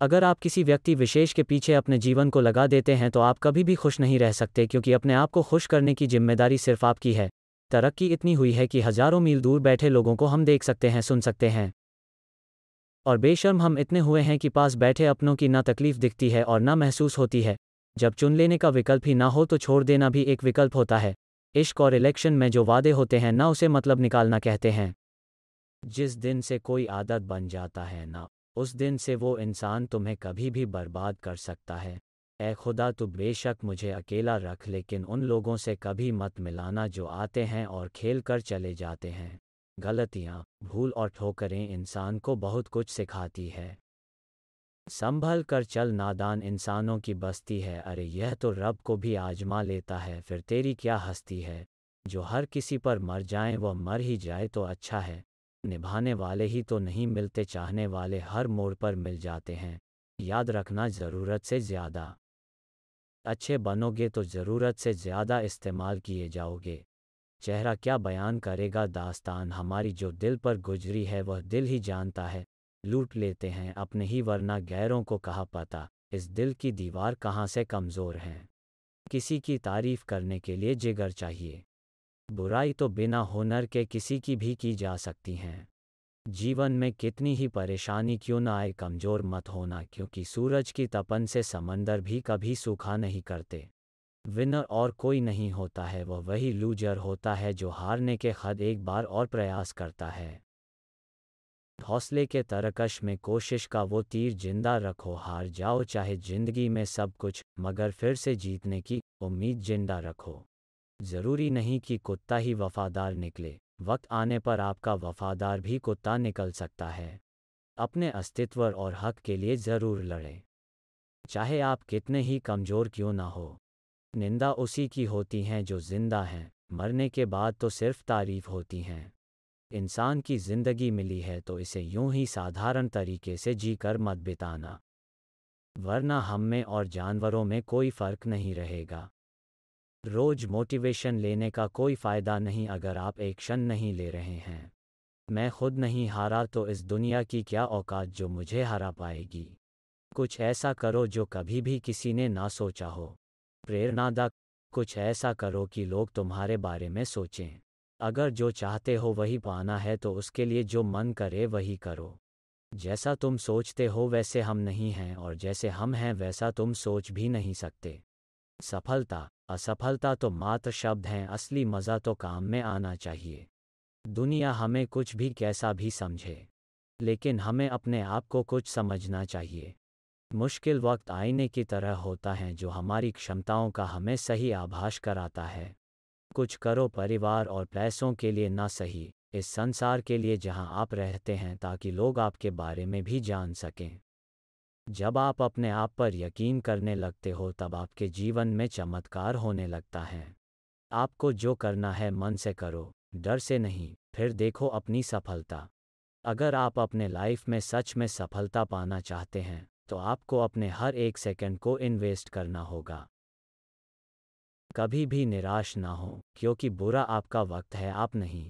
अगर आप किसी व्यक्ति विशेष के पीछे अपने जीवन को लगा देते हैं तो आप कभी भी खुश नहीं रह सकते क्योंकि अपने आप को खुश करने की जिम्मेदारी सिर्फ आपकी है तरक्की इतनी हुई है कि हजारों मील दूर बैठे लोगों को हम देख सकते हैं सुन सकते हैं और बेशर्म हम इतने हुए हैं कि पास बैठे अपनों की ना तकलीफ दिखती है और ना महसूस होती है जब चुन लेने का विकल्प ही ना हो तो छोड़ देना भी एक विकल्प होता है इश्क और इलेक्शन में जो वादे होते हैं ना उसे मतलब निकालना कहते हैं जिस दिन से कोई आदत बन जाता है ना उस दिन से वो इंसान तुम्हें कभी भी बर्बाद कर सकता है ए खुदा तो बेशक मुझे अकेला रख लेकिन उन लोगों से कभी मत मिलाना जो आते हैं और खेल कर चले जाते हैं गलतियाँ भूल और ठोकरें इंसान को बहुत कुछ सिखाती है संभल कर चल नादान इंसानों की बस्ती है अरे यह तो रब को भी आजमा लेता है फिर तेरी क्या हस्ती है जो हर किसी पर मर जाए वह मर ही जाए तो अच्छा है निभाने वाले ही तो नहीं मिलते चाहने वाले हर मोड़ पर मिल जाते हैं याद रखना ज़रूरत से ज़्यादा अच्छे बनोगे तो ज़रूरत से ज़्यादा इस्तेमाल किए जाओगे चेहरा क्या बयान करेगा दास्तान हमारी जो दिल पर गुजरी है वह दिल ही जानता है लूट लेते हैं अपने ही वरना गैरों को कहा पता इस दिल की दीवार कहाँ से कमज़ोर हैं किसी की तारीफ करने के लिए जिगर चाहिए बुराई तो बिना हुनर के किसी की भी की जा सकती हैं जीवन में कितनी ही परेशानी क्यों ना आए कमजोर मत होना क्योंकि सूरज की तपन से समंदर भी कभी सूखा नहीं करते विनर और कोई नहीं होता है वह वही लूजर होता है जो हारने के खद एक बार और प्रयास करता है हौसले के तरकश में कोशिश का वो तीर जिंदा रखो हार जाओ चाहे जिंदगी में सब कुछ मगर फिर से जीतने की उम्मीद जिंदा रखो जरूरी नहीं कि कुत्ता ही वफादार निकले वक्त आने पर आपका वफादार भी कुत्ता निकल सकता है अपने अस्तित्व और हक के लिए ज़रूर लड़ें चाहे आप कितने ही कमज़ोर क्यों ना हो निंदा उसी की होती हैं जो जिंदा हैं मरने के बाद तो सिर्फ तारीफ होती हैं इंसान की जिंदगी मिली है तो इसे यूं ही साधारण तरीके से जीकर मत बिताना वरना हम में और जानवरों में कोई फर्क नहीं रहेगा रोज मोटिवेशन लेने का कोई फायदा नहीं अगर आप एक क्षण नहीं ले रहे हैं मैं खुद नहीं हारा तो इस दुनिया की क्या औकात जो मुझे हरा पाएगी कुछ ऐसा करो जो कभी भी किसी ने ना सोचा हो प्रेरणादा कुछ ऐसा करो कि लोग तुम्हारे बारे में सोचें अगर जो चाहते हो वही पाना है तो उसके लिए जो मन करे वही करो जैसा तुम सोचते हो वैसे हम नहीं हैं और जैसे हम हैं वैसा तुम सोच भी नहीं सकते सफलता असफलता तो मात्र शब्द हैं असली मज़ा तो काम में आना चाहिए दुनिया हमें कुछ भी कैसा भी समझे लेकिन हमें अपने आप को कुछ समझना चाहिए मुश्किल वक्त आईने की तरह होता है जो हमारी क्षमताओं का हमें सही आभास कराता है कुछ करो परिवार और पैसों के लिए ना सही इस संसार के लिए जहां आप रहते हैं ताकि लोग आपके बारे में भी जान सकें जब आप अपने आप पर यकीन करने लगते हो तब आपके जीवन में चमत्कार होने लगता है आपको जो करना है मन से करो डर से नहीं फिर देखो अपनी सफलता अगर आप अपने लाइफ में सच में सफलता पाना चाहते हैं तो आपको अपने हर एक सेकंड को इन्वेस्ट करना होगा कभी भी निराश ना हो क्योंकि बुरा आपका वक्त है आप नहीं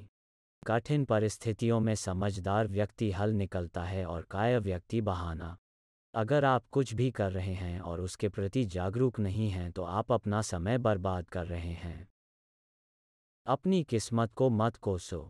कठिन परिस्थितियों में समझदार व्यक्ति हल निकलता है और काय व्यक्ति बहाना अगर आप कुछ भी कर रहे हैं और उसके प्रति जागरूक नहीं हैं तो आप अपना समय बर्बाद कर रहे हैं अपनी किस्मत को मत कोसो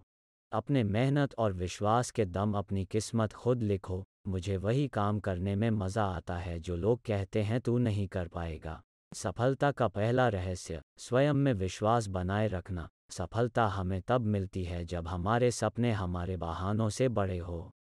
अपने मेहनत और विश्वास के दम अपनी किस्मत खुद लिखो मुझे वही काम करने में मज़ा आता है जो लोग कहते हैं तू नहीं कर पाएगा सफलता का पहला रहस्य स्वयं में विश्वास बनाए रखना सफलता हमें तब मिलती है जब हमारे सपने हमारे बहानों से बड़े हो